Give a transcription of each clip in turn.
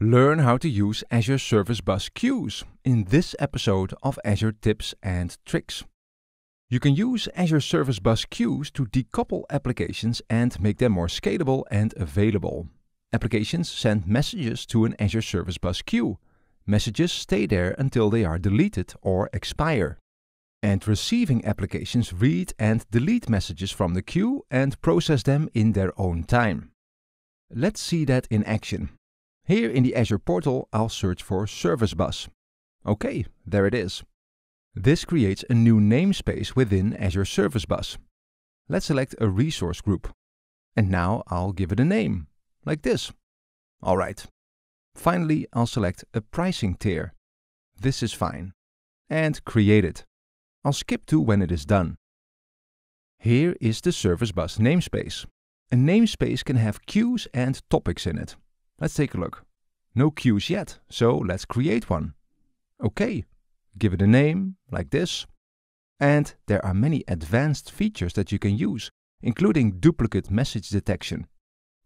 Learn how to use Azure Service Bus queues in this episode of Azure Tips and Tricks. You can use Azure Service Bus queues to decouple applications and make them more scalable and available. Applications send messages to an Azure Service Bus queue. Messages stay there until they are deleted or expire. And receiving applications read and delete messages from the queue and process them in their own time. Let's see that in action. Here in the Azure portal, I'll search for Service Bus. Okay, there it is. This creates a new namespace within Azure Service Bus. Let's select a resource group. And now I'll give it a name, like this. All right. Finally, I'll select a pricing tier. This is fine. And create it. I'll skip to when it is done. Here is the Service Bus namespace. A namespace can have queues and topics in it. Let's take a look. No queues yet, so let's create one. Okay, give it a name, like this. And there are many advanced features that you can use, including duplicate message detection.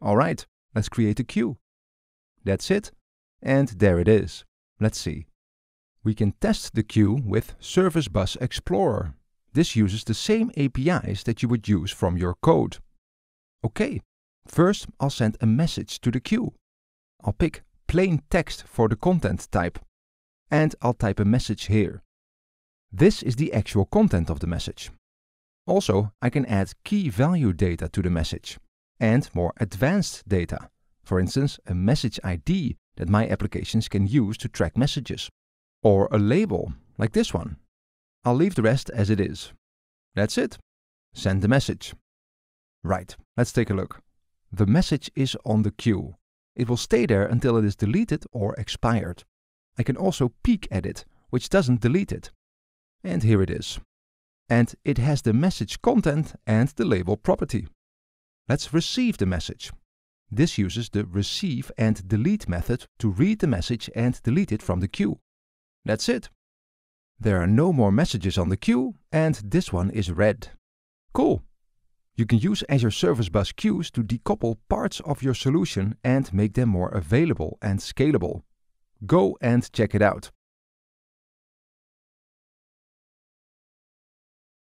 Alright, let's create a queue. That's it. And there it is. Let's see. We can test the queue with Service Bus Explorer. This uses the same APIs that you would use from your code. Okay, first I'll send a message to the queue. I'll pick plain text for the content type and I'll type a message here. This is the actual content of the message. Also, I can add key value data to the message and more advanced data, for instance a message ID that my applications can use to track messages, or a label like this one. I'll leave the rest as it is. That's it. Send the message. Right, let's take a look. The message is on the queue it will stay there until it is deleted or expired. I can also peek at it, which doesn't delete it. And here it is. And it has the message content and the label property. Let's receive the message. This uses the receive and delete method to read the message and delete it from the queue. That's it. There are no more messages on the queue and this one is red. Cool. You can use Azure Service Bus queues to decouple parts of your solution and make them more available and scalable. Go and check it out.